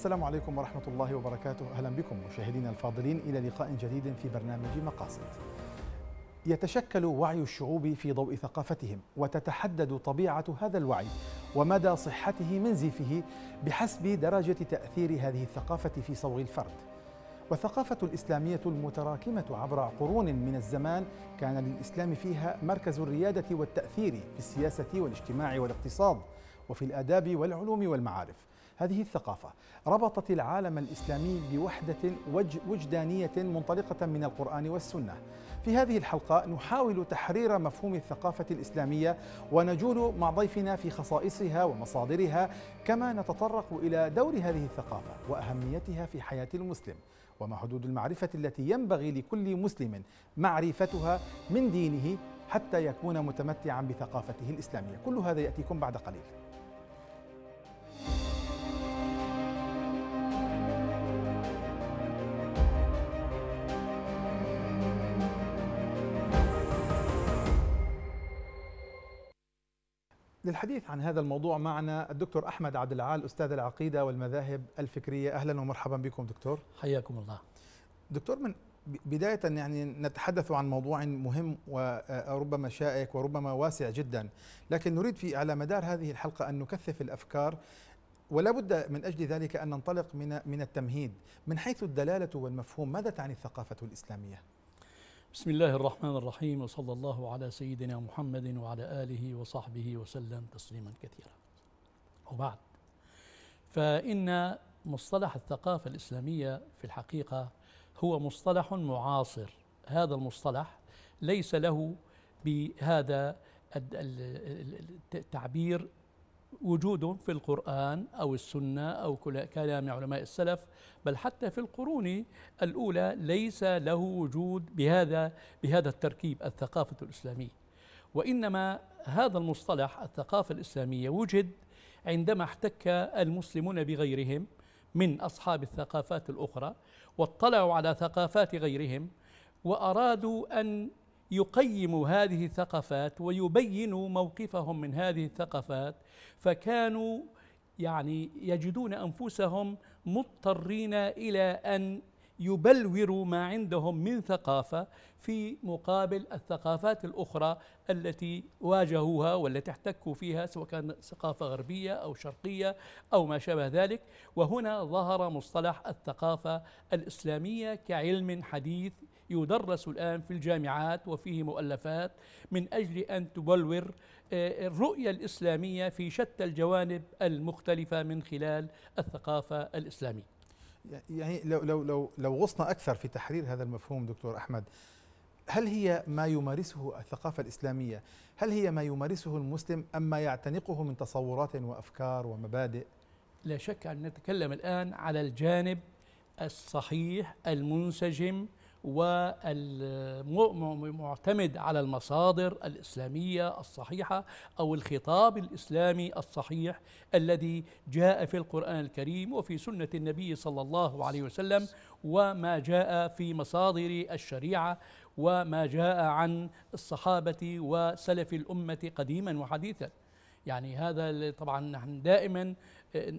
السلام عليكم ورحمة الله وبركاته أهلا بكم مشاهدينا الفاضلين إلى لقاء جديد في برنامج مقاصد يتشكل وعي الشعوب في ضوء ثقافتهم وتتحدد طبيعة هذا الوعي ومدى صحته من زيفه بحسب درجة تأثير هذه الثقافة في صوغ الفرد والثقافة الإسلامية المتراكمة عبر قرون من الزمان كان للإسلام فيها مركز الريادة والتأثير في السياسة والاجتماع والاقتصاد وفي الآداب والعلوم والمعارف هذه الثقافة ربطت العالم الإسلامي بوحدة وجدانية منطلقة من القرآن والسنة في هذه الحلقة نحاول تحرير مفهوم الثقافة الإسلامية ونجول مع ضيفنا في خصائصها ومصادرها كما نتطرق إلى دور هذه الثقافة وأهميتها في حياة المسلم وما حدود المعرفة التي ينبغي لكل مسلم معرفتها من دينه حتى يكون متمتعا بثقافته الإسلامية كل هذا يأتيكم بعد قليل للحديث عن هذا الموضوع معنا الدكتور أحمد عبد العال أستاذ العقيدة والمذاهب الفكرية أهلا ومرحبا بكم دكتور حياكم الله دكتور من بداية يعني نتحدث عن موضوع مهم وربما آه، شائك وربما واسع جدا لكن نريد في على مدار هذه الحلقة أن نكثف الأفكار ولا بد من أجل ذلك أن ننطلق من من التمهيد من حيث الدلالة والمفهوم ماذا تعني الثقافة الإسلامية؟ بسم الله الرحمن الرحيم وصلى الله على سيدنا محمد وعلى آله وصحبه وسلم تسليما كثيرا وبعد فإن مصطلح الثقافة الإسلامية في الحقيقة هو مصطلح معاصر هذا المصطلح ليس له بهذا التعبير وجود في القرآن أو السنة أو كلام علماء السلف بل حتى في القرون الأولى ليس له وجود بهذا بهذا التركيب الثقافة الإسلامية وإنما هذا المصطلح الثقافة الإسلامية وجد عندما احتك المسلمون بغيرهم من أصحاب الثقافات الأخرى واطلعوا على ثقافات غيرهم وأرادوا أن يقيم هذه الثقافات ويبين موقفهم من هذه الثقافات فكانوا يعني يجدون انفسهم مضطرين الى ان يبلوروا ما عندهم من ثقافه في مقابل الثقافات الاخرى التي واجهوها والتي احتكوا فيها سواء كان ثقافه غربيه او شرقيه او ما شابه ذلك وهنا ظهر مصطلح الثقافه الاسلاميه كعلم حديث يدرس الآن في الجامعات وفيه مؤلفات من أجل أن تبلور آه، الرؤية الإسلامية في شتى الجوانب المختلفة من خلال الثقافة الإسلامية يعني لو لو لو لو غصنا اكثر في تحرير هذا المفهوم دكتور احمد هل هي ما يمارسه الثقافه الاسلاميه؟ هل هي ما يمارسه المسلم ام ما يعتنقه من تصورات وافكار ومبادئ؟ لا شك ان نتكلم الان على الجانب الصحيح المنسجم والمعتمد على المصادر الإسلامية الصحيحة أو الخطاب الإسلامي الصحيح الذي جاء في القرآن الكريم وفي سنة النبي صلى الله عليه وسلم وما جاء في مصادر الشريعة وما جاء عن الصحابة وسلف الأمة قديما وحديثا يعني هذا طبعا نحن دائما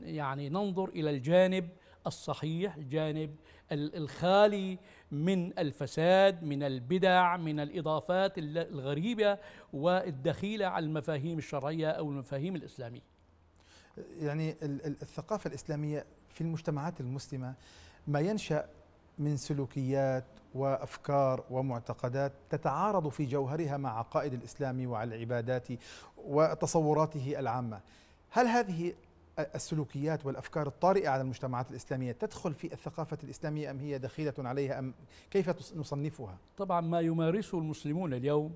يعني ننظر إلى الجانب الصحيح الجانب الخالي من الفساد من البدع من الإضافات الغريبة والدخيلة على المفاهيم الشرعية أو المفاهيم الإسلامية يعني الثقافة الإسلامية في المجتمعات المسلمة ما ينشأ من سلوكيات وافكار ومعتقدات تتعارض في جوهرها مع عقائد الاسلام وعلى العبادات وتصوراته العامه. هل هذه السلوكيات والافكار الطارئه على المجتمعات الاسلاميه تدخل في الثقافه الاسلاميه ام هي دخيله عليها ام كيف نصنفها؟ طبعا ما يمارسه المسلمون اليوم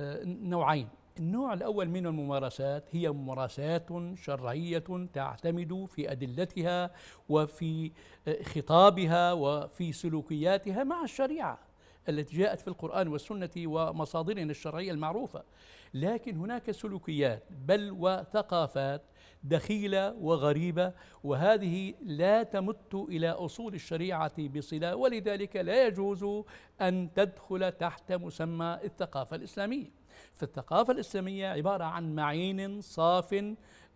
آه، نوعين، النوع الاول من الممارسات هي ممارسات شرعيه تعتمد في ادلتها وفي آه، خطابها وفي سلوكياتها مع الشريعه التي جاءت في القرآن والسنة ومصادرنا الشرعية المعروفة لكن هناك سلوكيات بل وثقافات دخيلة وغريبة وهذه لا تمت إلى أصول الشريعة بصلة ولذلك لا يجوز أن تدخل تحت مسمى الثقافة الإسلامية فالثقافة الإسلامية عبارة عن معين صاف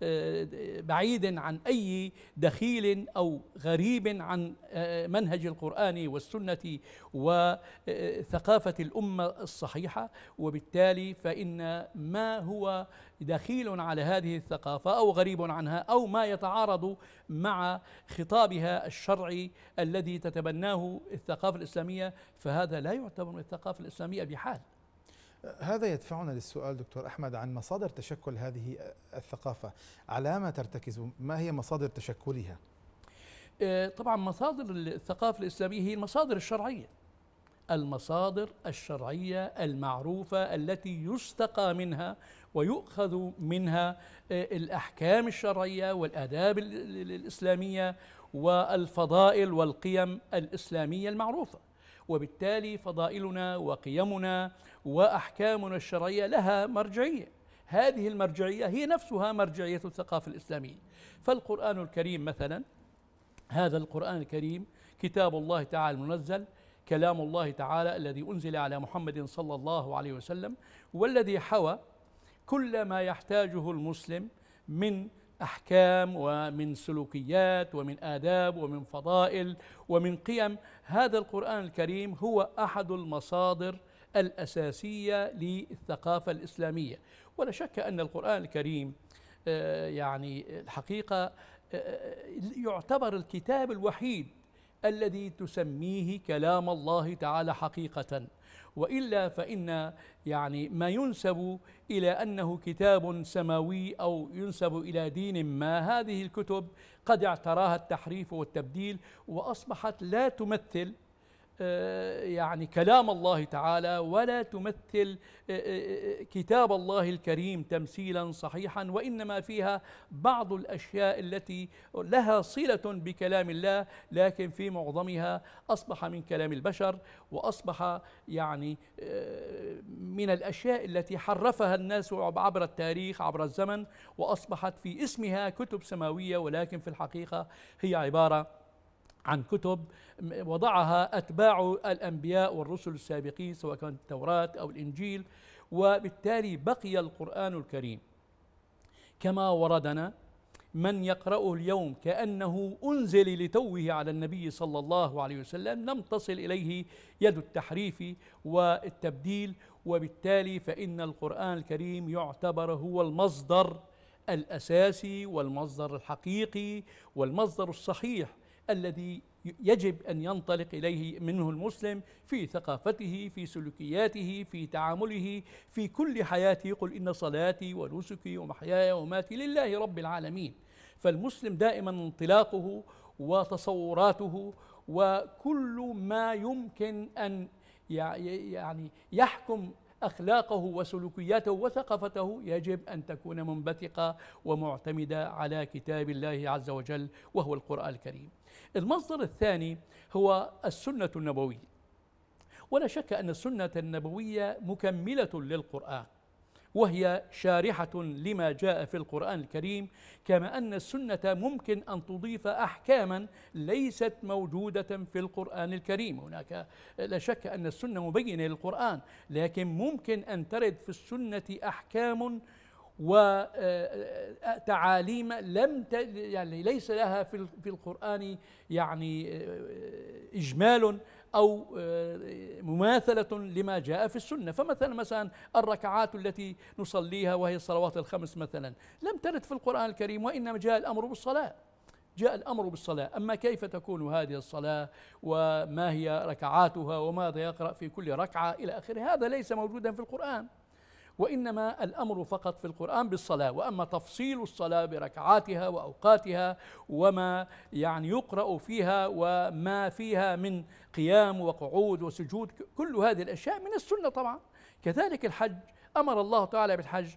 آه، بعيدا عن أي دخيل أو غريب عن آه، منهج القرآن والسنة وثقافة الأمة الصحيحة وبالتالي فإن ما هو دخيل على هذه الثقافة أو غريب عنها أو ما يتعارض مع خطابها الشرعي الذي تتبناه الثقافة الإسلامية فهذا لا يعتبر من الثقافة الإسلامية بحال هذا يدفعنا للسؤال دكتور أحمد عن مصادر تشكل هذه الثقافة على ما ترتكز ما هي مصادر تشكلها آه، طبعا مصادر الثقافة الإسلامية هي المصادر الشرعية المصادر الشرعية المعروفة التي يستقى منها ويؤخذ منها آه، الأحكام الشرعية والآداب الإسلامية والفضائل والقيم الإسلامية المعروفة وبالتالي فضائلنا وقيمنا وأحكامنا الشرعية لها مرجعية هذه المرجعية هي نفسها مرجعية الثقافة الإسلامية فالقرآن الكريم مثلا هذا القرآن الكريم كتاب الله تعالى المنزل كلام الله تعالى الذي أنزل على محمد صلى الله عليه وسلم والذي حوى كل ما يحتاجه المسلم من أحكام ومن سلوكيات ومن آداب ومن فضائل ومن قيم هذا القرآن الكريم هو أحد المصادر الأساسية للثقافة الإسلامية ولا شك أن القرآن الكريم آه، يعني الحقيقة آه، يعتبر الكتاب الوحيد الذي تسميه كلام الله تعالى حقيقة وإلا فإن يعني ما ينسب إلى أنه كتاب سماوي أو ينسب إلى دين ما هذه الكتب قد اعتراها التحريف والتبديل وأصبحت لا تمثل آه، يعني كلام الله تعالى ولا تمثل آه، آه، كتاب الله الكريم تمثيلا صحيحا وإنما فيها بعض الأشياء التي لها صلة بكلام الله لكن في معظمها أصبح من كلام البشر وأصبح يعني من الأشياء التي حرفها الناس عبر التاريخ عبر الزمن وأصبحت في اسمها كتب سماوية ولكن في الحقيقة هي عبارة عن كتب وضعها أتباع الأنبياء والرسل السابقين سواء كانت التوراة أو الإنجيل وبالتالي بقي القرآن الكريم كما وردنا من يقرأه اليوم كأنه أنزل لتوه على النبي صلى الله عليه وسلم لم تصل إليه يد التحريف والتبديل وبالتالي فإن القرآن الكريم يعتبر هو المصدر الأساسي والمصدر الحقيقي والمصدر الصحيح الذي يجب أن ينطلق إليه منه المسلم في ثقافته في سلوكياته في تعامله في كل حياته قل إن صلاتي ونسكي ومحياي وماتي لله رب العالمين فالمسلم دائما انطلاقه وتصوراته وكل ما يمكن أن يعني يحكم أخلاقه وسلوكياته وثقافته يجب أن تكون منبثقة ومعتمدة على كتاب الله عز وجل وهو القرآن الكريم المصدر الثاني هو السنة النبوية ولا شك أن السنة النبوية مكملة للقرآن وهي شارحة لما جاء في القرآن الكريم كما أن السنة ممكن أن تضيف أحكاما ليست موجودة في القرآن الكريم هناك لا شك أن السنة مبينة للقرآن لكن ممكن أن ترد في السنة أحكام وتعاليم لم يعني ليس لها في في القرآن يعني آه، إجمال أو آه، مماثلة لما جاء في السنة فمثلا مثلا الركعات التي نصليها وهي الصلوات الخمس مثلا لم ترد في القرآن الكريم وإنما جاء الأمر بالصلاة جاء الأمر بالصلاة أما كيف تكون هذه الصلاة وما هي ركعاتها وماذا يقرأ في كل ركعة إلى آخره هذا ليس موجودا في القرآن وإنما الأمر فقط في القرآن بالصلاة وأما تفصيل الصلاة بركعاتها وأوقاتها وما يعني يقرأ فيها وما فيها من قيام وقعود وسجود كل هذه الأشياء من السنة طبعا كذلك الحج أمر الله تعالى بالحج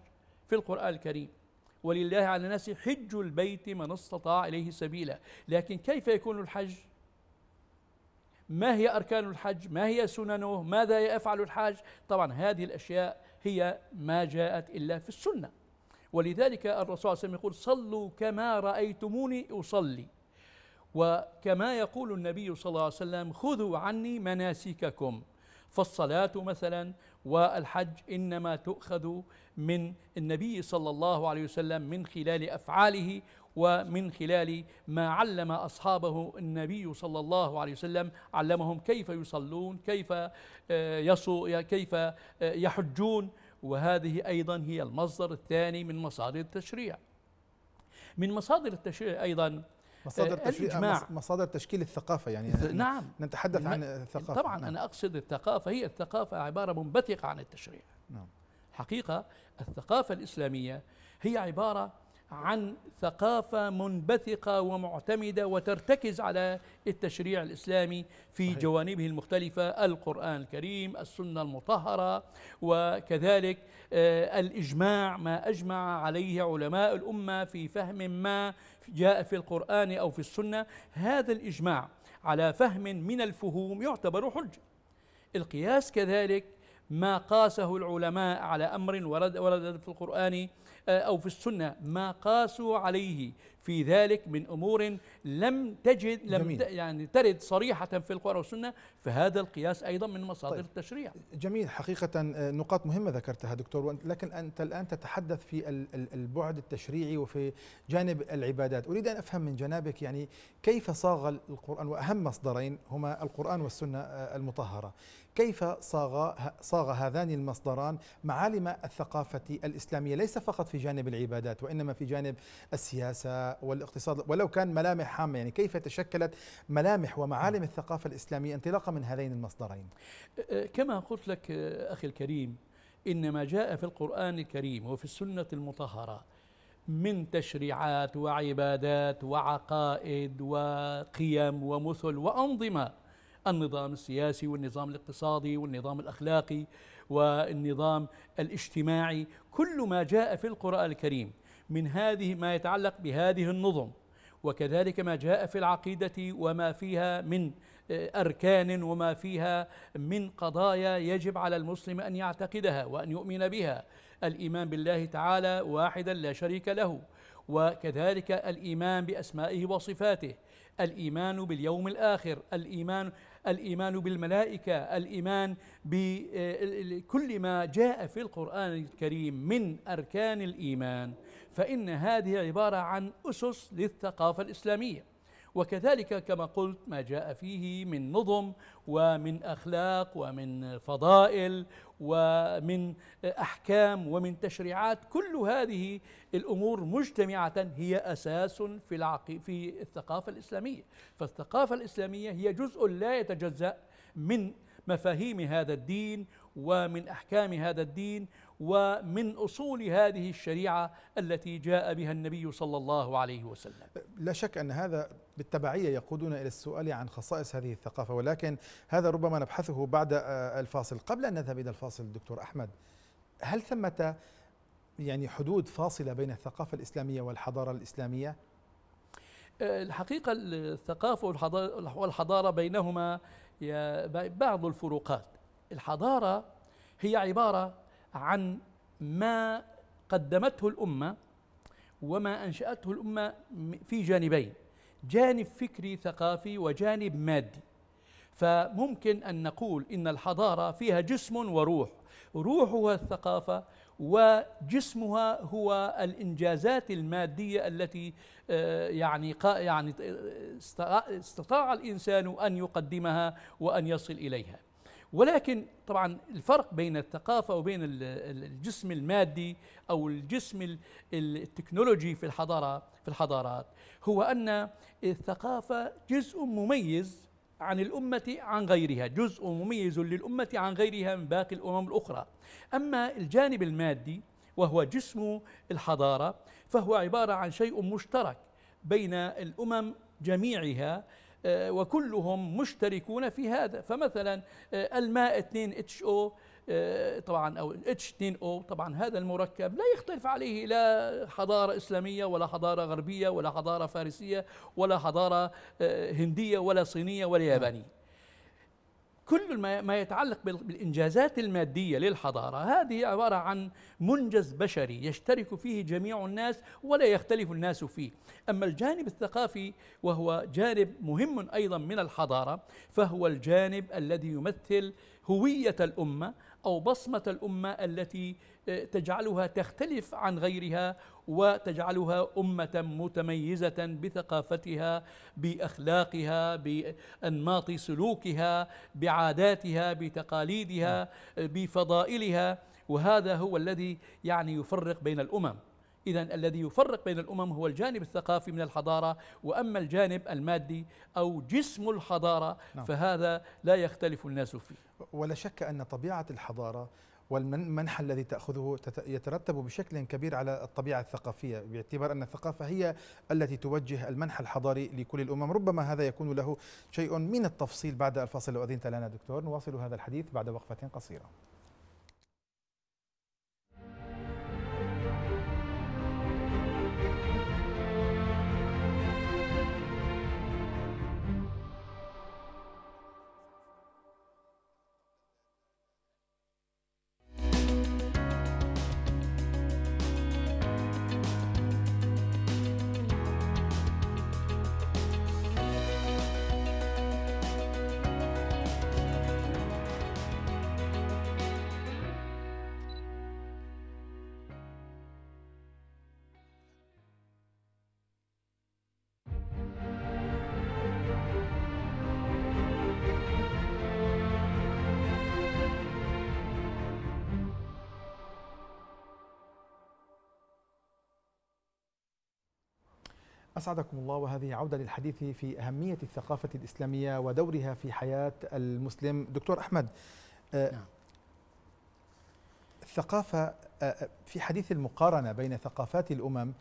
في القرآن الكريم ولله على الناس حج البيت من استطاع إليه سبيلا لكن كيف يكون الحج؟ ما هي أركان الحج ما هي سننه ماذا يفعل الحاج طبعا هذه الأشياء هي ما جاءت إلا في السنة ولذلك الرسول صلى الله عليه وسلم يقول صلوا كما رأيتموني أصلي وكما يقول النبي صلى الله عليه وسلم خذوا عني مناسككم فالصلاة مثلا والحج إنما تؤخذ من النبي صلى الله عليه وسلم من خلال أفعاله ومن خلال ما علم أصحابه النبي صلى الله عليه وسلم علمهم كيف يصلون كيف آه، يصو كيف آه، يحجون وهذه أيضا هي المصدر الثاني من مصادر التشريع من مصادر التشريع أيضا مصادر آه، الإجماع مصادر تشكيل الثقافة يعني, يعني نعم نتحدث عن الثقافة طبعا نعم. أنا أقصد الثقافة هي الثقافة عبارة منبثقة عن التشريع نعم حقيقة الثقافة الإسلامية هي عبارة عن ثقافة منبثقة ومعتمدة وترتكز على التشريع الإسلامي في صحيح. جوانبه المختلفة القرآن الكريم السنة المطهرة وكذلك آه، الإجماع ما أجمع عليه علماء الأمة في فهم ما جاء في القرآن أو في السنة هذا الإجماع على فهم من الفهوم يعتبر حجة القياس كذلك ما قاسه العلماء على أمر ورد, ورد في القرآن أو في السنة ما قاسوا عليه في ذلك من أمور لم تجد لم جميل. يعني ترد صريحة في القرآن والسنة فهذا القياس أيضا من مصادر طيب التشريع جميل حقيقة آه، نقاط مهمة ذكرتها دكتور لكن أنت الآن تتحدث في البعد التشريعي وفي جانب العبادات أريد أن أفهم من جنابك يعني كيف صاغ القرآن وأهم مصدرين هما القرآن والسنة آه، المطهرة كيف صاغ صاغ هذان المصدران معالم الثقافة الإسلامية ليس فقط في جانب العبادات وإنما في جانب السياسة والاقتصاد ولو كان ملامح حامة يعني كيف تشكلت ملامح ومعالم الثقافة الإسلامية انطلاقا من هذين المصدرين أه، أه، كما قلت لك أه، أخي الكريم إن ما جاء في القرآن الكريم وفي السنة المطهرة من تشريعات وعبادات وعقائد وقيم ومثل وأنظمة النظام السياسي والنظام الاقتصادي والنظام الأخلاقي والنظام الاجتماعي كل ما جاء في القرآن الكريم من هذه ما يتعلق بهذه النظم وكذلك ما جاء في العقيدة وما فيها من آه، أركان وما فيها من قضايا يجب على المسلم أن يعتقدها وأن يؤمن بها الإيمان بالله تعالى واحدا لا شريك له وكذلك الإيمان بأسمائه وصفاته الإيمان باليوم الآخر الإيمان الإيمان بالملائكة الإيمان بكل آه، ما جاء في القرآن الكريم من أركان الإيمان فإن هذه عبارة عن أسس للثقافة الإسلامية وكذلك كما قلت ما جاء فيه من نظم ومن أخلاق ومن فضائل ومن أحكام ومن تشريعات كل هذه الأمور مجتمعة هي أساس في, العقي في الثقافة الإسلامية فالثقافة الإسلامية هي جزء لا يتجزأ من مفاهيم هذا الدين ومن أحكام هذا الدين ومن أصول هذه الشريعة التي جاء بها النبي صلى الله عليه وسلم لا شك أن هذا بالتبعية يقودنا إلى السؤال عن خصائص هذه الثقافة ولكن هذا ربما نبحثه بعد آه، الفاصل قبل أن نذهب إلى الفاصل دكتور أحمد هل ثمة يعني حدود فاصلة بين الثقافة الإسلامية والحضارة الإسلامية؟ آه، الحقيقة الثقافة والحضارة بينهما بعض الفروقات الحضارة هي عبارة عن ما قدمته الامه وما انشاته الامه في جانبين جانب فكري ثقافي وجانب مادي فممكن ان نقول ان الحضاره فيها جسم وروح روحها الثقافه وجسمها هو الانجازات الماديه التي آه، يعني يعني آه، استطاع الانسان ان يقدمها وان يصل اليها ولكن طبعا الفرق بين الثقافة وبين الجسم المادي أو الجسم التكنولوجي في الحضارة في الحضارات هو أن الثقافة جزء مميز عن الأمة عن غيرها جزء مميز للأمة عن غيرها من باقي الأمم الأخرى أما الجانب المادي وهو جسم الحضارة فهو عبارة عن شيء مشترك بين الأمم جميعها آه، وكلهم مشتركون في هذا فمثلا آه، الماء 2 اتش او طبعا او اتش 2 او طبعا هذا المركب لا يختلف عليه لا حضاره اسلاميه ولا حضاره غربيه ولا حضاره فارسيه ولا حضاره آه، هنديه ولا صينيه ولا يابانيه كل ما يتعلق بالإنجازات المادية للحضارة هذه عبارة عن منجز بشري يشترك فيه جميع الناس ولا يختلف الناس فيه أما الجانب الثقافي وهو جانب مهم أيضا من الحضارة فهو الجانب الذي يمثل هوية الأمة أو بصمة الأمة التي تجعلها تختلف عن غيرها وتجعلها أمة متميزة بثقافتها بأخلاقها بأنماط سلوكها بعاداتها بتقاليدها بفضائلها وهذا هو الذي يعني يفرق بين الأمم إذا الذي يفرق بين الأمم هو الجانب الثقافي من الحضارة وأما الجانب المادي أو جسم الحضارة نعم. فهذا لا يختلف الناس فيه ولا شك أن طبيعة الحضارة والمنحى الذي تأخذه يترتب بشكل كبير على الطبيعة الثقافية باعتبار أن الثقافة هي التي توجه المنحى الحضاري لكل الأمم ربما هذا يكون له شيء من التفصيل بعد الفاصل لو أذنت لنا دكتور نواصل هذا الحديث بعد وقفة قصيرة أسعدكم الله وهذه عودة للحديث في أهمية الثقافة الإسلامية ودورها في حياة المسلم دكتور أحمد آه، نعم. الثقافة آه، آه، في حديث المقارنة بين ثقافات الأمم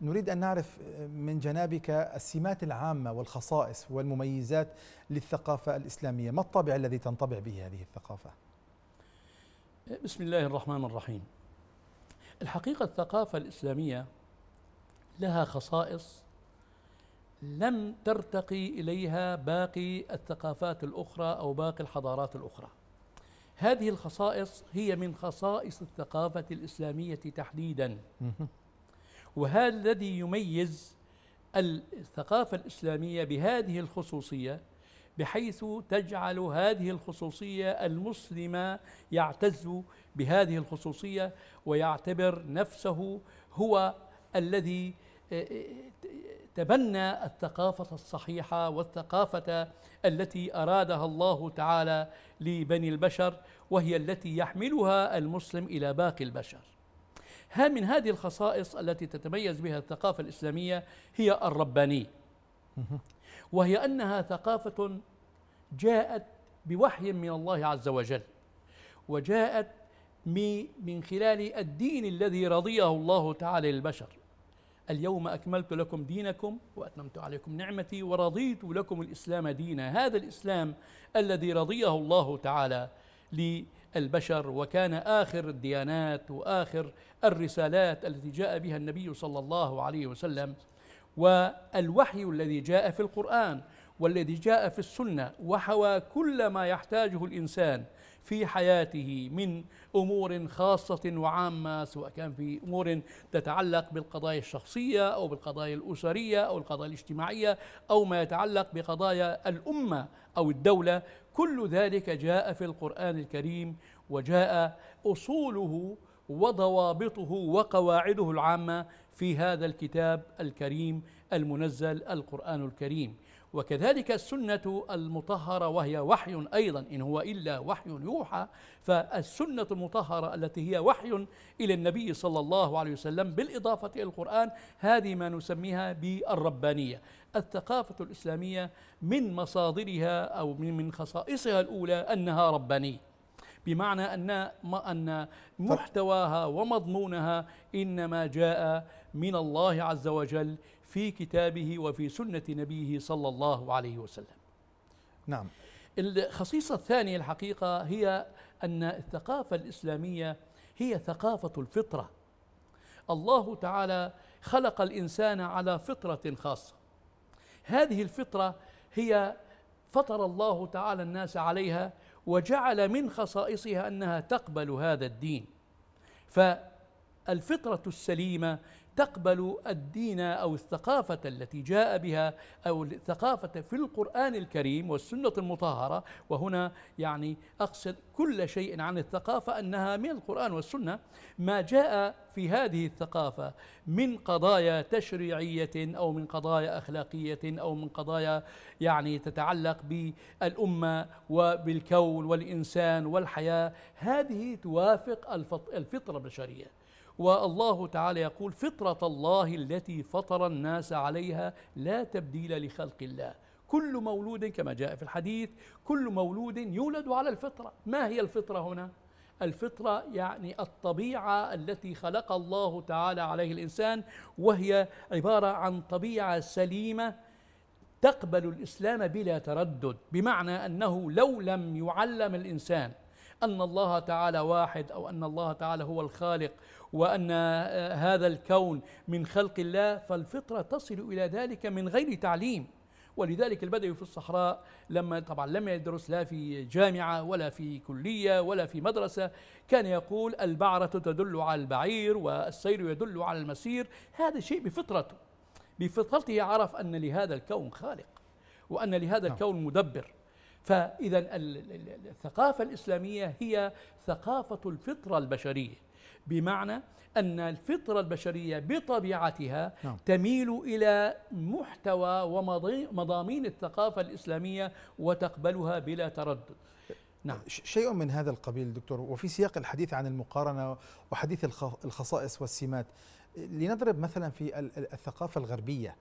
نريد أن نعرف من جنابك السمات العامة والخصائص والمميزات للثقافة الإسلامية ما الطابع الذي تنطبع به هذه الثقافة؟ بسم الله الرحمن الرحيم الحقيقة الثقافة الإسلامية لها خصائص لم ترتقي إليها باقي الثقافات الأخرى أو باقي الحضارات الأخرى هذه الخصائص هي من خصائص الثقافة الإسلامية تحديدا وهذا الذي يميز الثقافة الإسلامية بهذه الخصوصية بحيث تجعل هذه الخصوصية المسلمة يعتز بهذه الخصوصية ويعتبر نفسه هو الذي إيه، إيه، تبنى الثقافة الصحيحة والثقافة التي أرادها الله تعالى لبني البشر وهي التي يحملها المسلم إلى باقي البشر ها من هذه الخصائص التي تتميز بها الثقافة الإسلامية هي الربانية وهي أنها ثقافة جاءت بوحي من الله عز وجل وجاءت من خلال الدين الذي رضيه الله تعالى للبشر اليوم أكملت لكم دينكم وأتممت عليكم نعمتي ورضيت لكم الإسلام دينا هذا الإسلام الذي رضيه الله تعالى للبشر وكان آخر الديانات وآخر الرسالات التي جاء بها النبي صلى الله عليه وسلم والوحي الذي جاء في القرآن والذي جاء في السنة وحوى كل ما يحتاجه الإنسان في حياته من امور خاصه وعامه سواء كان في امور تتعلق بالقضايا الشخصيه او بالقضايا الاسريه او القضايا الاجتماعيه او ما يتعلق بقضايا الامه او الدوله كل ذلك جاء في القران الكريم وجاء اصوله وضوابطه وقواعده العامه في هذا الكتاب الكريم المنزل القران الكريم وكذلك السنة المطهرة وهي وحي أيضا إن هو إلا وحي يوحى فالسنة المطهرة التي هي وحي إلى النبي صلى الله عليه وسلم بالإضافة إلى القرآن هذه ما نسميها بالربانية الثقافة الإسلامية من مصادرها أو من خصائصها الأولى أنها ربانية بمعنى أن أن محتواها ومضمونها إنما جاء من الله عز وجل في كتابه وفي سنة نبيه صلى الله عليه وسلم نعم الخصيصة الثانية الحقيقة هي أن الثقافة الإسلامية هي ثقافة الفطرة الله تعالى خلق الإنسان على فطرة خاصة هذه الفطرة هي فطر الله تعالى الناس عليها وجعل من خصائصها أنها تقبل هذا الدين فالفطرة السليمة تقبل الدين أو الثقافة التي جاء بها أو الثقافة في القرآن الكريم والسنة المطهرة وهنا يعني أقصد كل شيء عن الثقافة أنها من القرآن والسنة ما جاء في هذه الثقافة من قضايا تشريعية أو من قضايا أخلاقية أو من قضايا يعني تتعلق بالأمة وبالكون والإنسان والحياة هذه توافق الفطرة البشرية والله تعالى يقول فطرة الله التي فطر الناس عليها لا تبديل لخلق الله كل مولود كما جاء في الحديث كل مولود يولد على الفطرة ما هي الفطرة هنا؟ الفطرة يعني الطبيعة التي خلق الله تعالى عليه الإنسان وهي عبارة عن طبيعة سليمة تقبل الإسلام بلا تردد بمعنى أنه لو لم يعلم الإنسان أن الله تعالى واحد أو أن الله تعالى هو الخالق وأن آه، هذا الكون من خلق الله فالفطرة تصل إلى ذلك من غير تعليم ولذلك البدوي في الصحراء لما طبعا لم يدرس لا في جامعة ولا في كلية ولا في مدرسة كان يقول البعرة تدل على البعير والسير يدل على المسير هذا شيء بفطرته بفطرته عرف أن لهذا الكون خالق وأن لهذا نعم. الكون مدبر فإذا الثقافة الإسلامية هي ثقافة الفطرة البشرية بمعنى أن الفطرة البشرية بطبيعتها نعم. تميل إلى محتوى ومضامين الثقافة الإسلامية وتقبلها بلا تردد نعم شيء من هذا القبيل دكتور وفي سياق الحديث عن المقارنة وحديث الخصائص والسمات لنضرب مثلا في الثقافة الغربية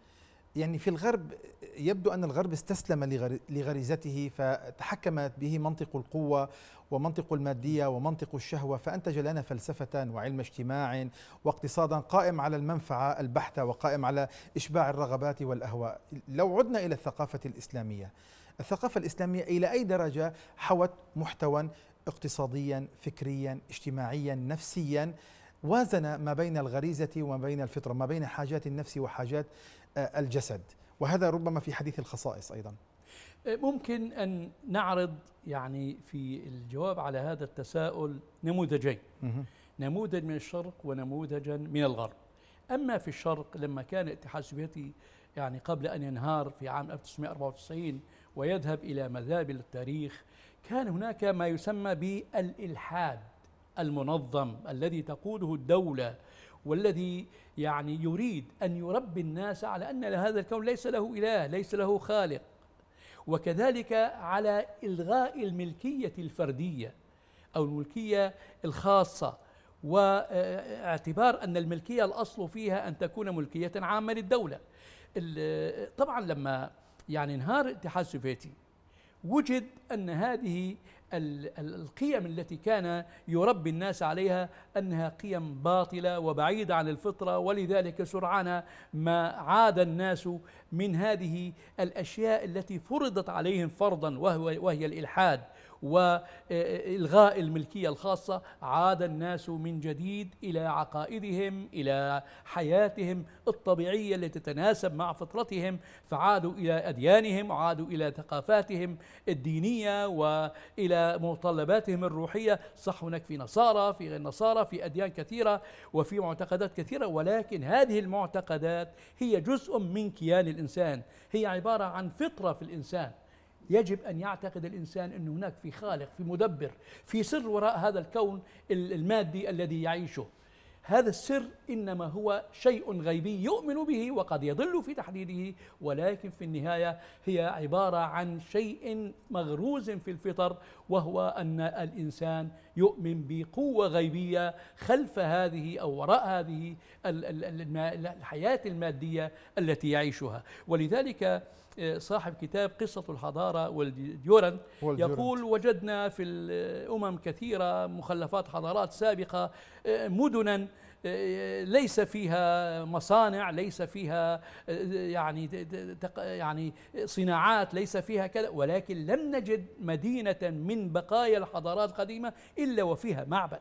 يعني في الغرب يبدو أن الغرب استسلم لغريزته فتحكمت به منطق القوة ومنطق المادية ومنطق الشهوة فأنتج لنا فلسفة وعلم اجتماع واقتصادا قائم على المنفعة البحتة وقائم على إشباع الرغبات والأهواء لو عدنا إلى الثقافة الإسلامية الثقافة الإسلامية إلى أي درجة حوت محتوى اقتصاديا فكريا اجتماعيا نفسيا وازن ما بين الغريزة وما بين الفطرة ما بين حاجات النفس وحاجات آه، الجسد وهذا ربما في حديث الخصائص أيضا آه، ممكن أن نعرض يعني في الجواب على هذا التساؤل نموذجين نموذج من الشرق ونموذجا من الغرب أما في الشرق لما كان الاتحاد السوفيتي يعني قبل أن ينهار في عام 1994 ويذهب إلى مذابل التاريخ كان هناك ما يسمى بالإلحاد المنظم الذي تقوده الدولة والذي يعني يريد أن يربي الناس على أن هذا الكون ليس له إله ليس له خالق وكذلك على إلغاء الملكية الفردية أو الملكية الخاصة واعتبار أن الملكية الأصل فيها أن تكون ملكية عامة للدولة طبعا لما يعني انهار الاتحاد السوفيتي وجد أن هذه القيم التي كان يربي الناس عليها أنها قيم باطلة وبعيدة عن الفطرة ولذلك سرعان ما عاد الناس من هذه الأشياء التي فرضت عليهم فرضا وهي الإلحاد والغاء الملكيه الخاصه عاد الناس من جديد الى عقائدهم الى حياتهم الطبيعيه التي تتناسب مع فطرتهم فعادوا الى اديانهم عادوا الى ثقافاتهم الدينيه والى متطلباتهم الروحيه صح هناك في نصارى في غير نصارى في اديان كثيره وفي معتقدات كثيره ولكن هذه المعتقدات هي جزء من كيان الانسان هي عباره عن فطره في الانسان يجب أن يعتقد الإنسان أن هناك في خالق في مدبر في سر وراء هذا الكون المادي الذي يعيشه هذا السر انما هو شيء غيبي يؤمن به وقد يضل في تحديده ولكن في النهايه هي عباره عن شيء مغروز في الفطر وهو ان الانسان يؤمن بقوة غيبية خلف هذه أو وراء هذه الحياة المادية التي يعيشها ولذلك آه، صاحب كتاب قصة الحضارة والديورن يقول وجدنا في الأمم كثيرة مخلفات حضارات سابقة آه، مدنا ليس فيها مصانع ليس فيها يعني يعني صناعات ليس فيها كذا ولكن لم نجد مدينة من بقايا الحضارات القديمة إلا وفيها معبد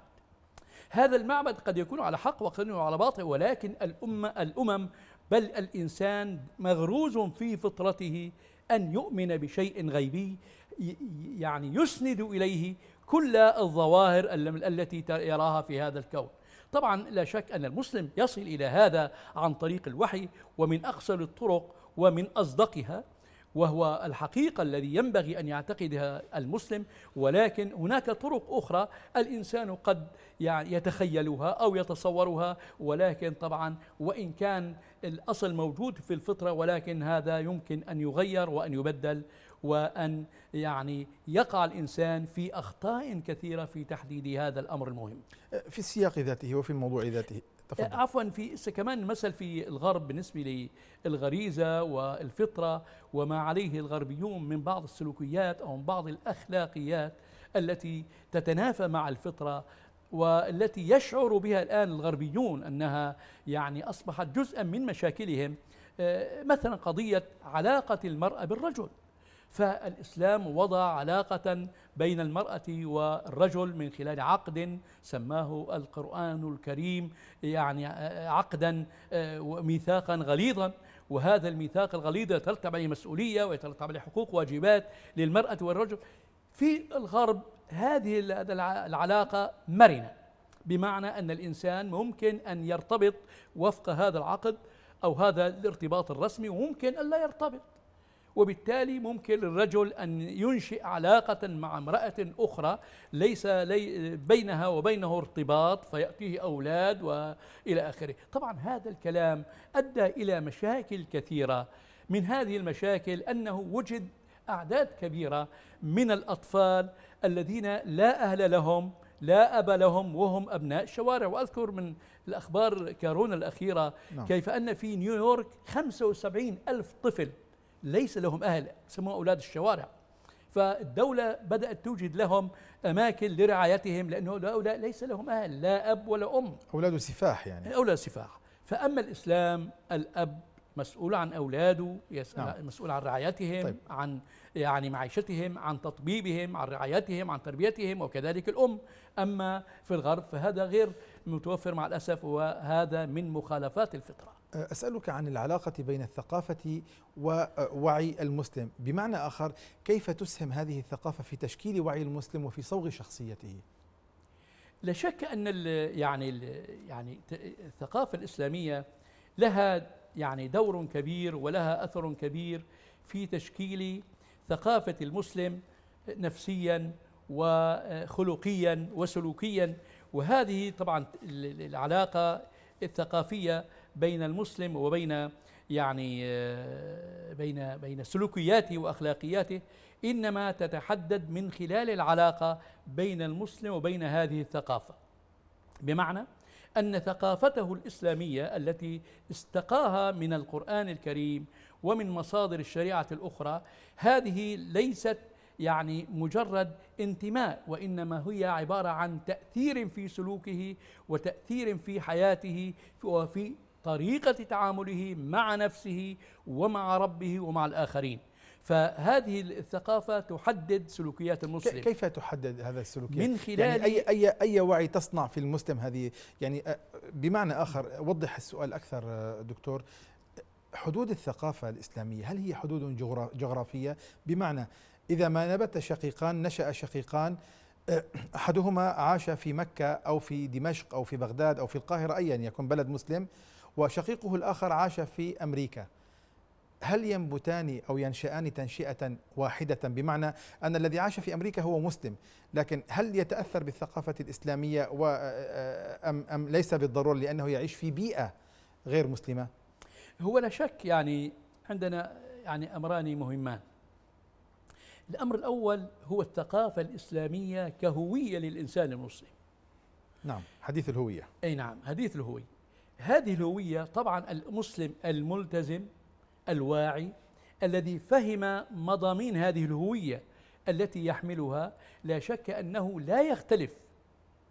هذا المعبد قد يكون على حق وقد يكون على باطل ولكن الأمة الأمم بل الإنسان مغروز في فطرته أن يؤمن بشيء غيبي يعني يسند إليه كل الظواهر التي يراها في هذا الكون طبعا لا شك أن المسلم يصل إلى هذا عن طريق الوحي ومن أقصر الطرق ومن أصدقها وهو الحقيقة الذي ينبغي أن يعتقدها المسلم ولكن هناك طرق أخرى الإنسان قد يعني يتخيلها أو يتصورها ولكن طبعا وإن كان الأصل موجود في الفطرة ولكن هذا يمكن أن يغير وأن يبدل وأن يعني يقع الإنسان في أخطاء كثيرة في تحديد هذا الأمر المهم في السياق ذاته وفي الموضوع ذاته تفضل. عفوا في كمان مثل في الغرب بالنسبة للغريزة والفطرة وما عليه الغربيون من بعض السلوكيات أو من بعض الأخلاقيات التي تتنافى مع الفطرة والتي يشعر بها الآن الغربيون أنها يعني أصبحت جزءا من مشاكلهم آه، مثلا قضية علاقة المرأة بالرجل فالإسلام وضع علاقة بين المرأة والرجل من خلال عقد سماه القرآن الكريم يعني عقدا وميثاقا آه، غليظا وهذا الميثاق الغليظ يترتب عليه مسؤولية ويترتب عليه حقوق واجبات للمرأة والرجل في الغرب هذه العلاقة مرنة بمعنى أن الإنسان ممكن أن يرتبط وفق هذا العقد أو هذا الارتباط الرسمي وممكن أن لا يرتبط وبالتالي ممكن للرجل أن ينشئ علاقة مع امرأة أخرى ليس لي بينها وبينه ارتباط فيأتيه أولاد وإلى آخره طبعا هذا الكلام أدى إلى مشاكل كثيرة من هذه المشاكل أنه وجد أعداد كبيرة من الأطفال الذين لا أهل لهم لا أب لهم وهم أبناء شوارع وأذكر من الأخبار كارونا الأخيرة نعم. كيف أن في نيويورك 75 ألف طفل ليس لهم أهل سموا أولاد الشوارع فالدولة بدأت توجد لهم أماكن لرعايتهم لأنه هؤلاء ليس لهم أهل لا أب ولا أم أولاد سفاح يعني أولاد سفاح فأما الإسلام الأب مسؤول عن اولاده نعم. مسؤول عن رعايتهم طيب. عن يعني معيشتهم عن تطبيبهم عن رعايتهم عن تربيتهم وكذلك الام اما في الغرب فهذا غير متوفر مع الاسف وهذا من مخالفات الفطره أه، أسألك عن العلاقة بين الثقافة ووعي أه، المسلم بمعنى آخر كيف تسهم هذه الثقافة في تشكيل وعي المسلم وفي صوغ شخصيته لا شك أن يعني يعني الثقافة الإسلامية لها يعني دور كبير ولها أثر كبير في تشكيل ثقافة المسلم نفسيا وخلقيا أه، وسلوكيا وهذه طبعا العلاقة الثقافية بين المسلم وبين يعني آه، بين بين سلوكياته واخلاقياته انما تتحدد من خلال العلاقه بين المسلم وبين هذه الثقافه بمعنى ان ثقافته الاسلاميه التي استقاها من القران الكريم ومن مصادر الشريعه الاخرى هذه ليست يعني مجرد انتماء وانما هي عباره عن تاثير في سلوكه وتاثير في حياته وفي طريقة تعامله مع نفسه ومع ربه ومع الآخرين فهذه الثقافة تحدد سلوكيات المسلم كيف تحدد هذا السلوكيات؟ من يعني خلال يعني أي, أي, أي وعي تصنع في المسلم هذه يعني بمعنى آخر وضح السؤال أكثر دكتور حدود الثقافة الإسلامية هل هي حدود جغرافية بمعنى إذا ما نبت شقيقان نشأ شقيقان أحدهما عاش في مكة أو في دمشق أو في بغداد أو في القاهرة أيا يكن بلد مسلم وشقيقه الآخر عاش في أمريكا هل ينبتان أو ينشأان تنشئة واحدة بمعنى أن الذي عاش في أمريكا هو مسلم لكن هل يتأثر بالثقافة الإسلامية آه، آه، أم, أم ليس بالضرورة لأنه يعيش في بيئة غير مسلمة هو لا شك يعني عندنا يعني أمران مهمان الأمر الأول هو الثقافة الإسلامية كهوية للإنسان المسلم نعم حديث الهوية أي نعم حديث الهوية هذه الهوية طبعا المسلم الملتزم الواعي الذي فهم مضامين هذه الهوية التي يحملها لا شك أنه لا يختلف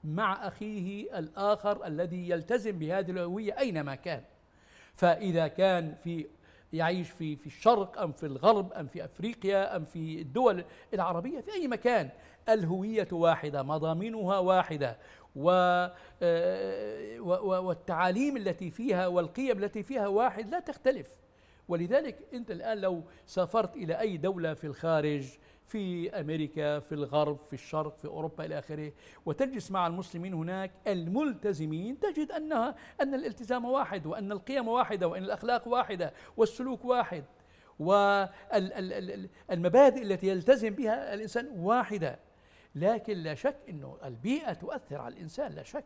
مع أخيه الآخر الذي يلتزم بهذه الهوية أينما كان فإذا كان في يعيش في في الشرق أم في الغرب أم في أفريقيا أم في الدول العربية في أي مكان الهوية واحدة مضامينها واحدة آه، والتعاليم التي فيها والقيم التي فيها واحد لا تختلف ولذلك أنت الآن لو سافرت إلى أي دولة في الخارج في أمريكا في الغرب في الشرق في أوروبا إلى آخره وتجلس مع المسلمين هناك الملتزمين تجد أنها أن الالتزام واحد وأن القيم واحدة وأن الأخلاق واحدة والسلوك واحد والمبادئ التي يلتزم بها الإنسان واحدة لكن لا شك أنه البيئة تؤثر على الإنسان لا شك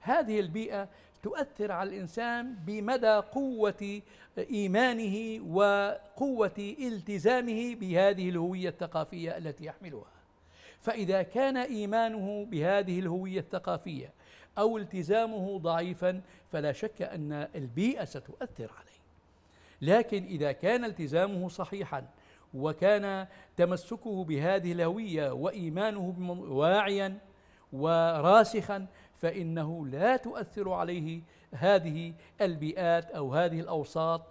هذه البيئة تؤثر على الإنسان بمدى قوة إيمانه وقوة التزامه بهذه الهوية الثقافية التي يحملها فإذا كان إيمانه بهذه الهوية الثقافية أو التزامه ضعيفا فلا شك أن البيئة ستؤثر عليه لكن إذا كان التزامه صحيحا وكان تمسكه بهذه الهوية وإيمانه واعيا وراسخا فإنه لا تؤثر عليه هذه البيئات أو هذه الأوساط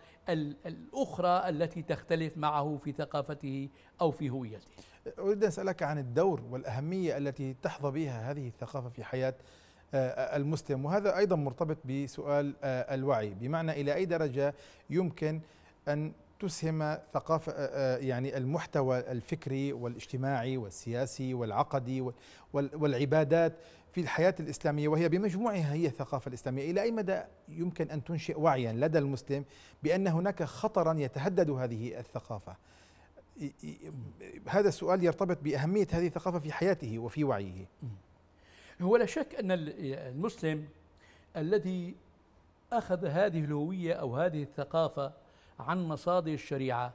الأخرى التي تختلف معه في ثقافته أو في هويته أريد أن أسألك عن الدور والأهمية التي تحظى بها هذه الثقافة في حياة آه، المسلم وهذا أيضا مرتبط بسؤال آه، الوعي بمعنى إلى أي درجة يمكن أن تسهم ثقافة آه، آه، يعني المحتوى الفكري والاجتماعي والسياسي والعقدي والعبادات في الحياة الإسلامية وهي بمجموعها هي الثقافة الإسلامية إلى أي مدى يمكن أن تنشئ وعيا لدى المسلم بأن هناك خطرا يتهدد هذه الثقافة هذا السؤال يرتبط بأهمية هذه الثقافة في حياته وفي وعيه هو لا شك أن المسلم الذي أخذ هذه الهوية أو هذه الثقافة عن مصادر الشريعة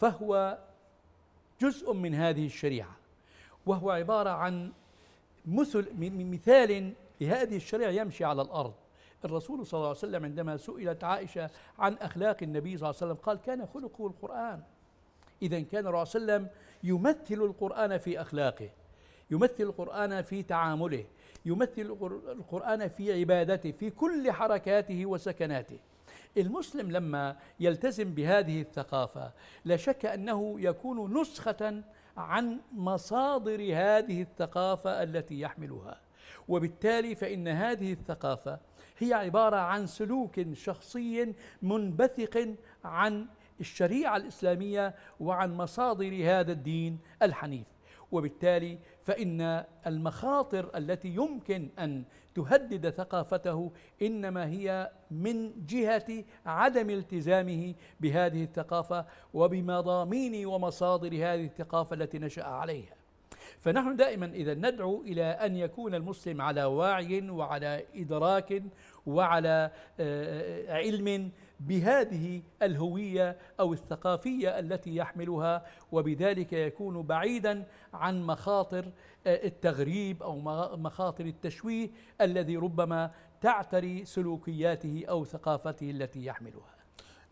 فهو جزء من هذه الشريعة وهو عبارة عن مثل مثال لهذه الشريعة يمشي على الأرض الرسول صلى الله عليه وسلم عندما سئلت عائشة عن أخلاق النبي صلى الله عليه وسلم قال كان خلقه القرآن إذا كان الرسول صلى الله عليه وسلم يمثل القرآن في أخلاقه يمثل القرآن في تعامله يمثل القرآن في عبادته في كل حركاته وسكناته المسلم لما يلتزم بهذه الثقافة لا شك أنه يكون نسخة عن مصادر هذه الثقافة التي يحملها وبالتالي فإن هذه الثقافة هي عبارة عن سلوك شخصي منبثق عن الشريعة الإسلامية وعن مصادر هذا الدين الحنيف وبالتالي فإن المخاطر التي يمكن أن تهدد ثقافته إنما هي من جهة عدم التزامه بهذه الثقافة وبمضامين ومصادر هذه الثقافة التي نشأ عليها فنحن دائما إذا ندعو إلى أن يكون المسلم على وعي وعلى إدراك وعلى آه، آه، علم بهذه الهوية أو الثقافية التي يحملها وبذلك يكون بعيدا عن مخاطر آه، التغريب أو مخاطر التشويه الذي ربما تعتري سلوكياته أو ثقافته التي يحملها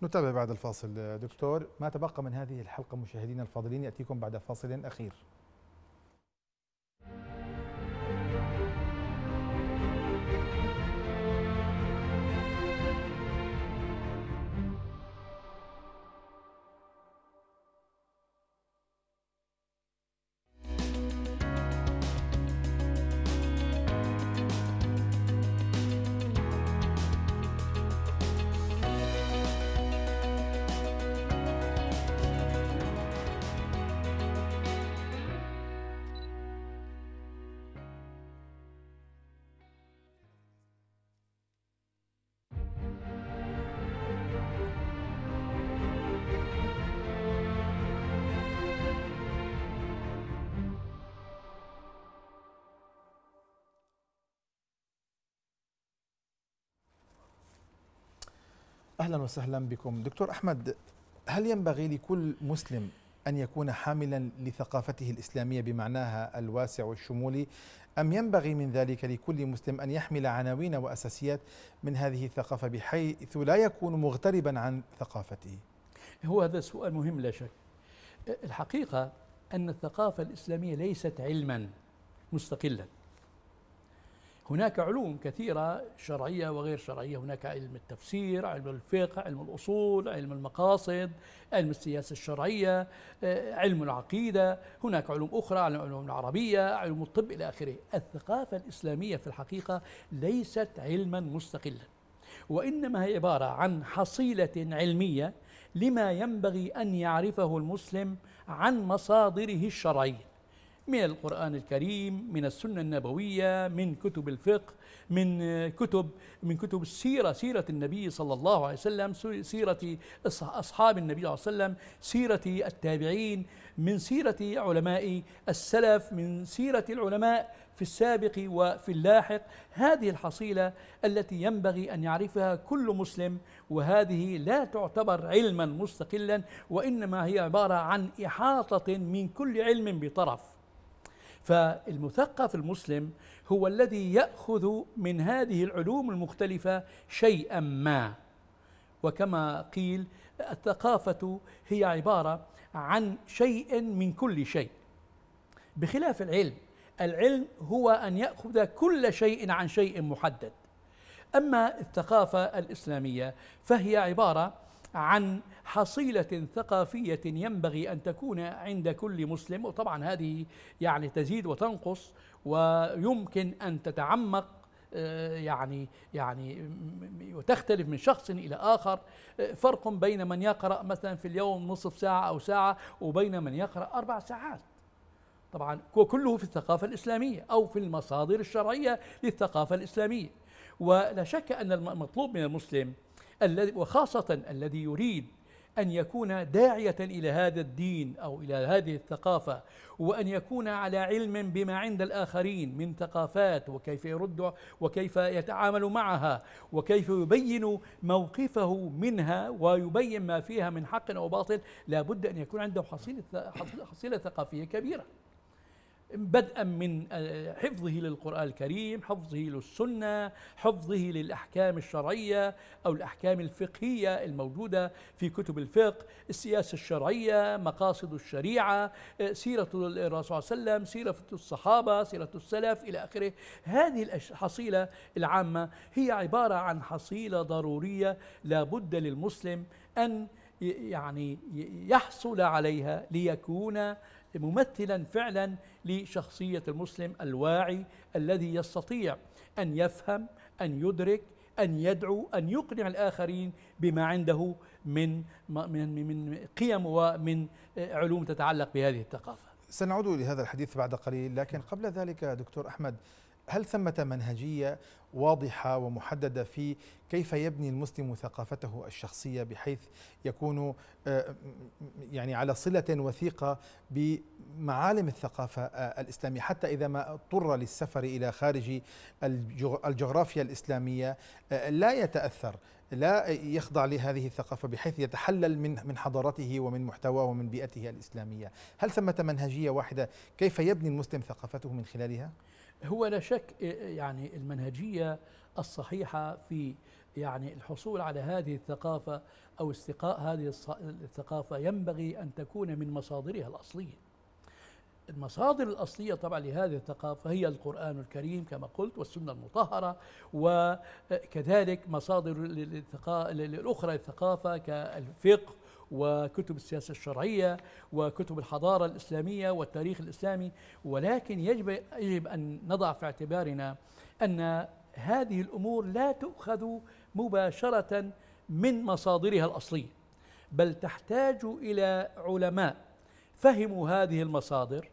نتابع بعد الفاصل دكتور ما تبقى من هذه الحلقة مشاهدينا الفاضلين يأتيكم بعد فاصل أخير أهلا وسهلا بكم دكتور أحمد هل ينبغي لكل مسلم أن يكون حاملا لثقافته الإسلامية بمعناها الواسع والشمولي أم ينبغي من ذلك لكل مسلم أن يحمل عناوين وأساسيات من هذه الثقافة بحيث لا يكون مغتربا عن ثقافته هو هذا سؤال مهم لا شك الحقيقة أن الثقافة الإسلامية ليست علما مستقلا هناك علوم كثيرة شرعية وغير شرعية هناك علم التفسير علم الفقه علم الأصول علم المقاصد علم السياسة الشرعية آه، علم العقيدة هناك علوم أخرى علم العربية علم الطب إلى آخره الثقافة الإسلامية في الحقيقة ليست علما مستقلا وإنما هي عبارة عن حصيلة علمية لما ينبغي أن يعرفه المسلم عن مصادره الشرعيه من القرآن الكريم من السنة النبوية من كتب الفقه من كتب من كتب السيرة سيرة النبي صلى الله عليه وسلم سيرة أصحاب النبي صلى الله عليه وسلم سيرة التابعين من سيرة علماء السلف من سيرة العلماء في السابق وفي اللاحق هذه الحصيلة التي ينبغي أن يعرفها كل مسلم وهذه لا تعتبر علما مستقلا وإنما هي عبارة عن إحاطة من كل علم بطرف فالمثقف المسلم هو الذي ياخذ من هذه العلوم المختلفه شيئا ما وكما قيل الثقافه هي عباره عن شيء من كل شيء بخلاف العلم العلم هو ان ياخذ كل شيء عن شيء محدد اما الثقافه الاسلاميه فهي عباره عن حصيلة ثقافية ينبغي أن تكون عند كل مسلم وطبعا هذه يعني تزيد وتنقص ويمكن أن تتعمق آه، يعني يعني وتختلف من شخص الى اخر آه، فرق بين من يقرا مثلا في اليوم نصف ساعه او ساعه وبين من يقرا اربع ساعات طبعا وكله في الثقافه الاسلاميه او في المصادر الشرعيه للثقافه الاسلاميه ولا شك ان المطلوب من المسلم الذي وخاصه الذي يريد أن يكون داعية إلى هذا الدين أو إلى هذه الثقافة وأن يكون على علم بما عند الآخرين من ثقافات وكيف يرد وكيف يتعامل معها وكيف يبين موقفه منها ويبين ما فيها من حق أو باطل لا بد أن يكون عنده حصيلة, حصيلة ثقافية كبيرة بدءا من آه، حفظه للقرآن الكريم حفظه للسنة حفظه للأحكام الشرعية أو الأحكام الفقهية الموجودة في كتب الفقه السياسة الشرعية مقاصد الشريعة آه، سيرة الرسول صلى الله عليه وسلم سيرة الصحابة سيرة السلف إلى آخره هذه الحصيلة العامة هي عبارة عن حصيلة ضرورية لابد للمسلم أن يعني يحصل عليها ليكون ممثلا فعلا لشخصية المسلم الواعي الذي يستطيع أن يفهم أن يدرك أن يدعو أن يقنع الآخرين بما عنده من من من قيم ومن علوم تتعلق بهذه الثقافة. سنعود لهذا الحديث بعد قليل لكن قبل ذلك دكتور أحمد هل ثمة منهجية واضحة ومحددة في كيف يبني المسلم ثقافته الشخصية بحيث يكون آه، يعني على صلة وثيقة بمعالم الثقافة آه، الإسلامية حتى إذا ما اضطر للسفر إلى خارج الجغرافيا الإسلامية آه، لا يتأثر لا يخضع لهذه الثقافة بحيث يتحلل من من حضارته ومن محتواه ومن بيئته الإسلامية هل ثمة منهجية واحدة كيف يبني المسلم ثقافته من خلالها؟ هو لا شك آه، آه، يعني المنهجية الصحيحة في يعني الحصول على هذه الثقافة أو استقاء هذه الثقافة ينبغي أن تكون من مصادرها الأصلية المصادر الأصلية طبعا لهذه الثقافة هي القرآن الكريم كما قلت والسنة المطهرة وكذلك آه، مصادر الأخرى للثقافة كالفقه وكتب السياسة الشرعية وكتب الحضارة الإسلامية والتاريخ الإسلامي ولكن يجب, يجب أن نضع في اعتبارنا أن هذه الأمور لا تؤخذ مباشرة من مصادرها الأصلية بل تحتاج إلى علماء فهموا هذه المصادر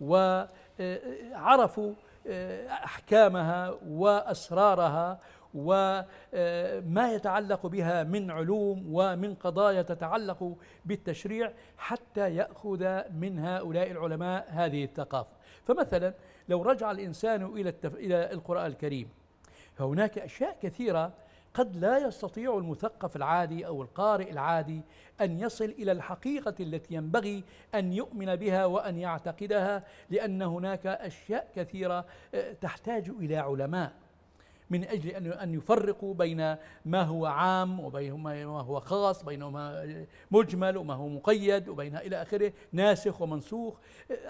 وعرفوا آه، آه، آه، أحكامها وأسرارها وما آه، يتعلق بها من علوم ومن قضايا تتعلق بالتشريع حتى يأخذ من هؤلاء العلماء هذه الثقافة فمثلا لو رجع الإنسان إلى, التف... إلى القرآن الكريم فهناك أشياء كثيرة قد لا يستطيع المثقف العادي او القارئ العادي ان يصل الى الحقيقه التي ينبغي ان يؤمن بها وان يعتقدها لان هناك اشياء كثيره آه، تحتاج الى علماء من أجل أن أن يفرقوا بين ما هو عام وبين ما هو خاص بين ما مجمل وما هو مقيد وبين إلى آخره ناسخ ومنسوخ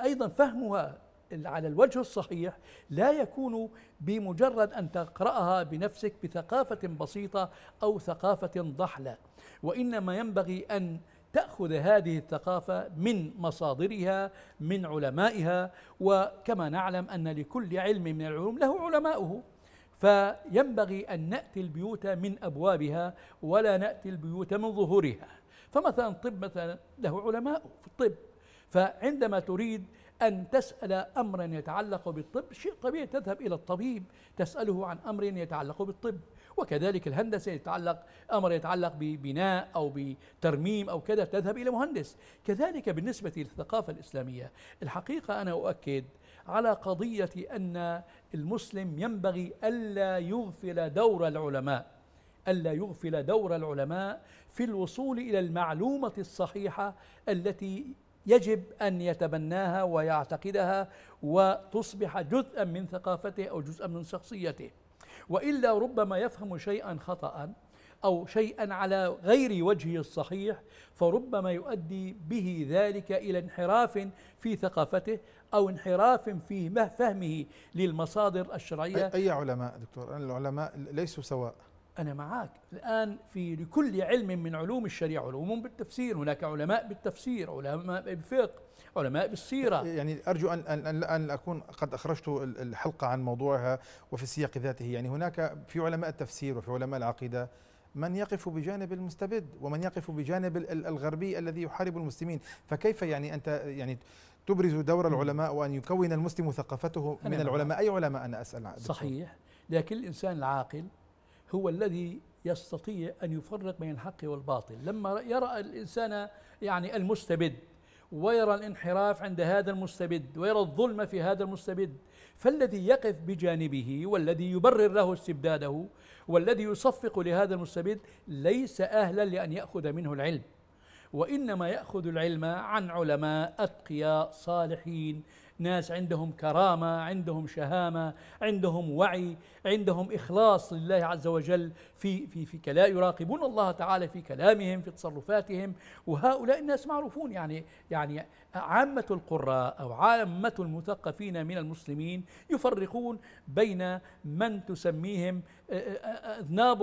أيضا فهمها على الوجه الصحيح لا يكون بمجرد ان تقراها بنفسك بثقافه بسيطه او ثقافه ضحله وانما ينبغي ان تاخذ هذه الثقافه من مصادرها من علمائها وكما نعلم ان لكل علم من العلوم له علماؤه فينبغي أن نأتي البيوت من أبوابها ولا نأتي البيوت من ظهورها فمثلا الطب مثلا له علماء في الطب فعندما تريد أن تسأل أمرا يتعلق بالطب شيء طبيعي تذهب إلى الطبيب تسأله عن أمر يتعلق بالطب وكذلك الهندسة يتعلق أمر يتعلق ببناء أو بترميم أو كذا تذهب إلى مهندس كذلك بالنسبة للثقافة الإسلامية الحقيقة أنا أؤكد على قضية أن المسلم ينبغي ألا يغفل دور العلماء ألا يغفل دور العلماء في الوصول إلى المعلومة الصحيحة التي يجب أن يتبناها ويعتقدها وتصبح جزءا من ثقافته أو جزءا من شخصيته وإلا ربما يفهم شيئا خطأ أو شيئا على غير وجهه الصحيح فربما يؤدي به ذلك إلى انحراف في ثقافته أو انحراف في فهمه للمصادر الشرعية أي, علماء دكتور العلماء ليسوا سواء أنا معك الآن في لكل علم من علوم الشريعة علوم بالتفسير هناك علماء بالتفسير علماء بالفقه علماء بالسيرة يعني أرجو أن, أن, أن أكون قد أخرجت الحلقة عن موضوعها وفي السياق ذاته يعني هناك في علماء التفسير وفي علماء العقيدة من يقف بجانب المستبد ومن يقف بجانب الغربي الذي يحارب المسلمين فكيف يعني أنت يعني تبرز دور العلماء وأن يكون المسلم ثقافته من العلماء أي علماء أنا أسأل صحيح لكن الإنسان العاقل هو الذي يستطيع أن يفرق بين الحق والباطل لما يرى الإنسان يعني المستبد ويرى الانحراف عند هذا المستبد ويرى الظلم في هذا المستبد فالذي يقف بجانبه والذي يبرر له استبداده والذي يصفق لهذا المستبد ليس أهلا لأن يأخذ منه العلم وإنما يأخذ العلم عن علماء أتقياء صالحين ناس عندهم كرامة عندهم شهامة عندهم وعي عندهم إخلاص لله عز وجل في, في, في كلا يراقبون الله تعالى في كلامهم في تصرفاتهم وهؤلاء الناس معروفون يعني, يعني عامة القراء أو عامة المثقفين من المسلمين يفرقون بين من تسميهم أذناب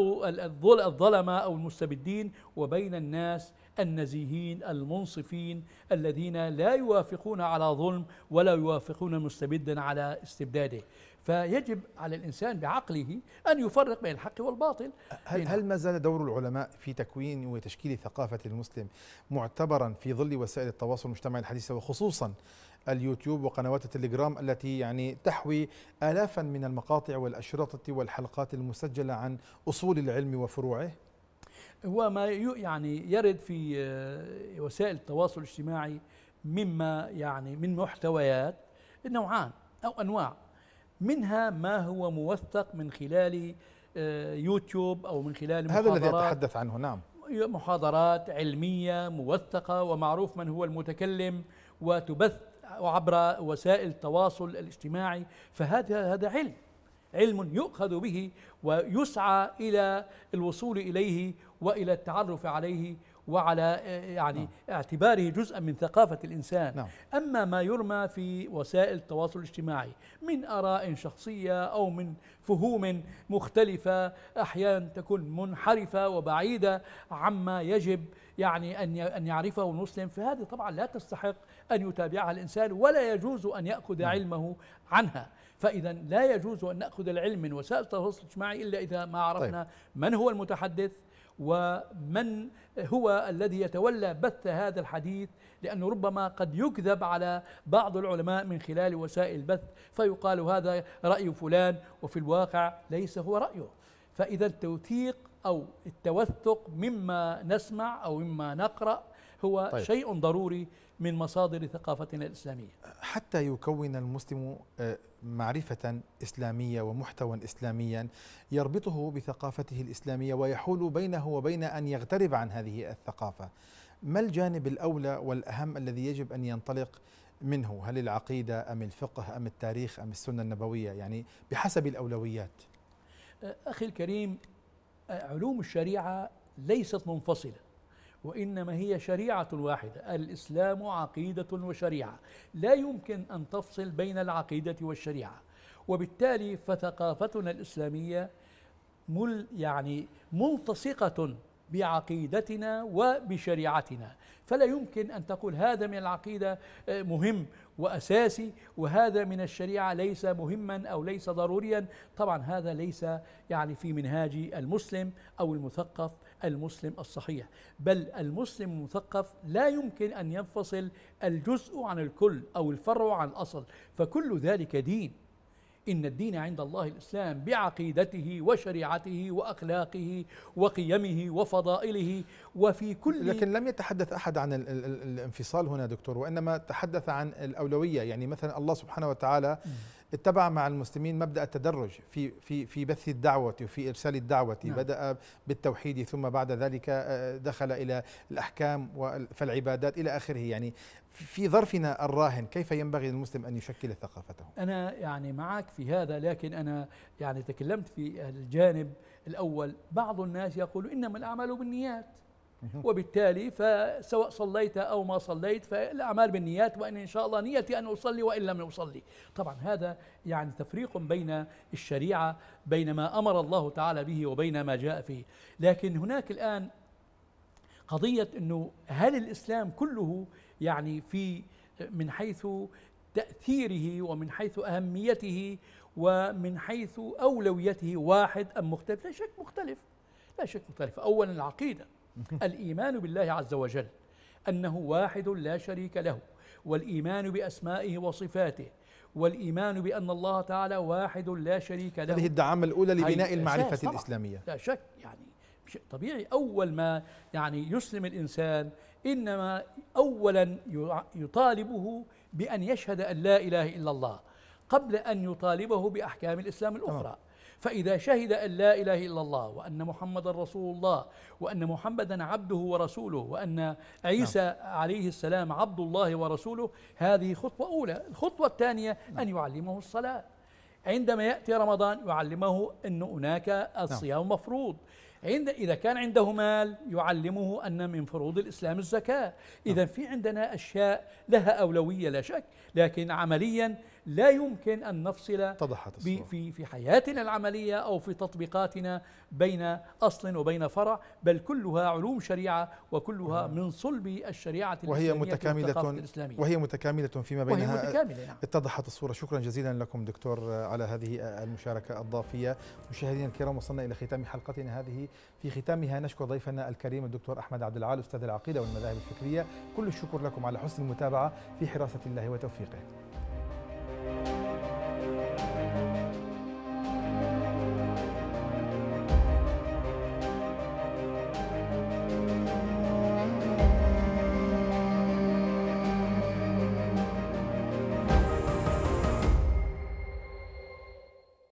الظلمة أو المستبدين وبين الناس النزيهين المنصفين الذين لا يوافقون على ظلم ولا يوافقون مستبدا على استبداده فيجب على الإنسان بعقله أن يفرق بين الحق والباطل هل, إيه، هل نعم. ما زال دور العلماء في تكوين وتشكيل ثقافة المسلم معتبرا في ظل وسائل التواصل المجتمعي الحديثة وخصوصا اليوتيوب وقنوات التليجرام التي يعني تحوي آلافا من المقاطع والأشرطة والحلقات المسجلة عن أصول العلم وفروعه هو ما يعني يرد في آه، وسائل التواصل الاجتماعي مما يعني من محتويات نوعان أو أنواع منها ما هو موثق من خلال آه، يوتيوب أو من خلال هذا الذي أتحدث عنه نعم محاضرات علمية موثقة ومعروف من هو المتكلم وتبث وعبر وسائل التواصل الاجتماعي فهذا هذا علم علم يؤخذ به ويسعى إلى الوصول إليه وإلى التعرف عليه وعلى آه، آه، يعني نعم. اعتباره جزءا من ثقافة الإنسان نعم. أما ما يرمى في وسائل التواصل الاجتماعي من آراء شخصية أو من فهوم مختلفة أحيانا تكون منحرفة وبعيدة عما يجب يعني أن أن يعرفه المسلم فهذه طبعا لا تستحق أن يتابعها الإنسان ولا يجوز أن يأخذ نعم. علمه عنها فإذا لا يجوز أن نأخذ العلم من وسائل التواصل الاجتماعي إلا إذا ما عرفنا طيب. من هو المتحدث ومن هو الذي يتولى بث هذا الحديث لأنه ربما قد يكذب على بعض العلماء من خلال وسائل البث فيقال هذا رأي فلان وفي الواقع ليس هو رأيه فإذا التوثيق أو التوثق مما نسمع أو مما نقرأ هو طيب. شيء ضروري من مصادر ثقافتنا الإسلامية حتى يكون المسلم آه، معرفة إسلامية ومحتوى إسلاميا يربطه بثقافته الإسلامية ويحول بينه وبين أن يغترب عن هذه الثقافة ما الجانب الأولى والأهم الذي يجب أن ينطلق منه هل العقيدة أم الفقه أم التاريخ أم السنة النبوية يعني بحسب الأولويات آه، أخي الكريم آه، علوم الشريعة ليست منفصلة وإنما هي شريعة واحدة الإسلام عقيدة وشريعة لا يمكن أن تفصل بين العقيدة والشريعة وبالتالي فثقافتنا الإسلامية مل يعني ملتصقة بعقيدتنا وبشريعتنا فلا يمكن أن تقول هذا من العقيدة آه، مهم وأساسي وهذا من الشريعة ليس مهما أو ليس ضروريا طبعا هذا ليس يعني في منهاج المسلم أو المثقف المسلم الصحيح بل المسلم المثقف لا يمكن أن ينفصل الجزء عن الكل أو الفرع عن الأصل فكل ذلك دين إن الدين عند الله الإسلام بعقيدته وشريعته وأخلاقه وقيمه وفضائله وفي كل لكن لم يتحدث أحد عن الانفصال هنا دكتور وإنما تحدث عن الأولوية يعني مثلا الله سبحانه وتعالى م. اتبع مع المسلمين مبدا التدرج في في في بث الدعوه وفي ارسال الدعوه نعم. بدا بالتوحيد ثم بعد ذلك آه، دخل الى الاحكام فالعبادات الى اخره يعني في ظرفنا الراهن كيف ينبغي للمسلم ان يشكل ثقافته انا يعني معك في هذا لكن انا يعني تكلمت في الجانب الاول بعض الناس يقول انما الاعمال بالنيات وبالتالي فسواء صليت أو ما صليت فالأعمال بالنيات وإن إن شاء الله نيتي أن أصلي وإن لم أصلي طبعا هذا يعني تفريق بين الشريعة بين ما أمر الله تعالى به وبين ما جاء فيه لكن هناك الآن قضية أنه هل الإسلام كله يعني في من حيث تأثيره ومن حيث أهميته ومن حيث أولويته واحد أم مختلف لا شك مختلف لا شك مختلف أولا العقيدة الإيمان بالله عز وجل أنه واحد لا شريك له والإيمان بأسمائه وصفاته والإيمان بأن الله تعالى واحد لا شريك له هذه الدعامة الأولى لبناء المعرفة طبعا الإسلامية لا شك يعني شيء طبيعي أول ما يعني يسلم الإنسان إنما أولا يطالبه بأن يشهد أن لا إله إلا الله قبل أن يطالبه بأحكام الإسلام الأخرى أوه. فإذا شهد أن لا إله إلا الله وأن محمدا رسول الله وأن محمدا عبده ورسوله وأن عيسى نعم. عليه السلام عبد الله ورسوله هذه خطوة أولى الخطوة الثانية نعم. أن يعلمه الصلاة عندما يأتي رمضان يعلمه أن هناك نعم. الصيام نعم. مفروض عند إذا كان عنده مال يعلمه أن من فروض الإسلام الزكاة إذا نعم. في عندنا أشياء لها أولوية لا شك لكن عمليا لا يمكن أن نفصل في, في حياتنا العملية أو في تطبيقاتنا بين أصل وبين فرع بل كلها علوم شريعة وكلها من صلب الشريعة وهي متكاملة وهي متكاملة فيما بينها وهي متكاملة نعم. اتضحت الصورة شكرا جزيلا لكم دكتور على هذه المشاركة الضافية مشاهدينا الكرام وصلنا إلى ختام حلقتنا هذه في ختامها نشكر ضيفنا الكريم الدكتور أحمد عبد العال أستاذ العقيدة والمذاهب الفكرية كل الشكر لكم على حسن المتابعة في حراسة الله وتوفيقه thank you